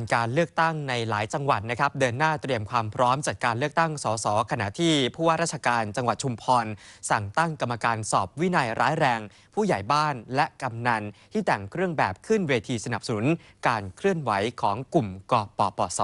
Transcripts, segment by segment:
นการเลือกตั้งในหลายจังหวัดนะครับ เดินหน้าเตรียมความพร้อมจัดการเลือกตั้งสสขณะที่ ผู้ว่าราชการจังหวัดชุมพร สั่งตั้งกรรมการสอบวินัยร้ายแรง ผู้ใหญ่บ้านและกำนันที่แต่งเครื่องแบบขึ้นเวทีสนับสนุน การเคลื่อนไหวของกลุ่มกปปส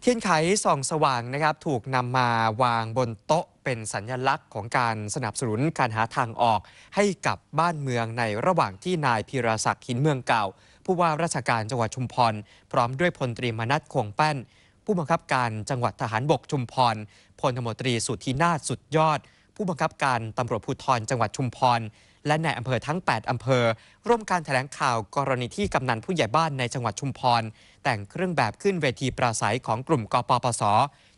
เทียนไขส่องสว่างนะครับถูกนำมาวางบนโต๊ะเป็นสัญญลักษณ์ของการสนับสนุนการหาทางออก ให้กับบ้านเมืองในระหว่างที่นายพีรศักดิ์หินเมืองเก่า ผู้ว่าราชการจังหวัดชุมพร พร้อมด้วยพลตรีมนัทคงแป้น ผู้บังคับการจังหวัดทหารบกชุมพร พลธมตรีสุทธินาถสุดยอดผู้บังคับการตำรวจภูธรจังหวัดชุมพร และในอำเภอทั้ง 8 อำเภอ ร่วมการแถลงข่าวกรณีที่กำนันผู้ใหญ่บ้านในจังหวัดชุมพร แต่งเครื่องแบบขึ้นเวทีปราศัยของกลุ่มกปปส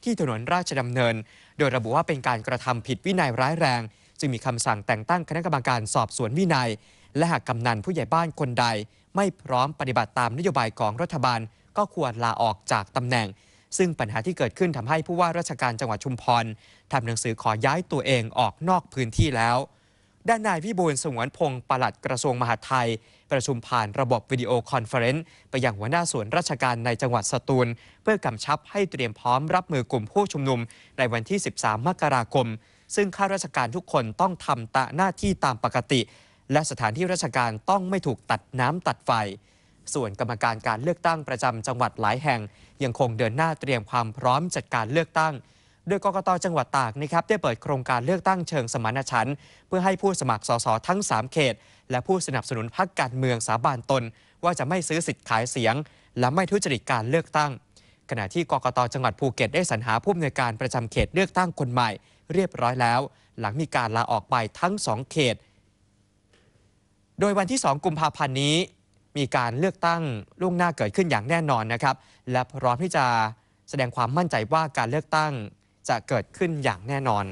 ที่ถนนราชดำเนิน โดยระบุว่าเป็นการกระทำผิดวินัยร้ายแรง จึงมีคำสั่งแต่งตั้งคณะกรรมการสอบสวนวินัย และหากกำนันผู้ใหญ่บ้านคนใด ไม่พร้อมปฏิบัติตามนโยบายของรัฐบาล ก็ควรลาออกจากตำแหน่งซึ่งปัญหาที่เกิดขึ้นทำให้ผู้ว่าราชการจังหวัดชุมพรทำหนังสือขอย้ายตัวเองออกนอกพื้นที่แล้ว ด้านนายพิบูลสงวนพงศ์ปลัดกระทรวงมหาดไทย ประชุมผ่านระบบวิดีโอคอนเฟอเรนซ์ไปยังหัวหน้าส่วนราชการในจังหวัดสตูล เพื่อกำชับให้เตรียมพร้อมรับมือกลุ่มผู้ชุมนุม ในวันที่ 13 มกราคม ซึ่งข้าราชการทุกคนต้องทำตะหน้าที่ตามปกติ และสถานที่ราชการต้องไม่ถูกตัดน้ำตัดไฟส่วนกรรมการการเลือกตั้งประจำจังหวัดหลายแห่ง ยังคงเดินหน้าเตรียมความพร้อมจัดการเลือกตั้ง โดยกกตจังหวัดตากนะครับได้เปิดโครงการเลือกตั้งเชิงสมานฉันท์เพื่อให้ผู้สมัครสสทั้ง 3 เขต และผู้สนับสนุนพรรคการเมืองสาบานตน ว่าจะไม่ซื้อสิทธิ์ขายเสียง และไม่ทุจริตการเลือกตั้ง ขณะที่กกตจังหวัดภูเก็ตได้สรรหาผู้อำนวยการประจำเขตเลือกตั้งคนใหม่เรียบร้อยแล้ว หลังมีการลาออกไปทั้ง 2 เขต โดยวันที่ 2กุมภาพันธ์นี้มีการเลือกตั้งล่วงหน้าเกิดขึ้นอย่างแน่นอนนะครับ และพร้อมที่จะแสดงความมั่นใจว่าการเลือกตั้งจะเกิดขึ้นอย่างแน่นอน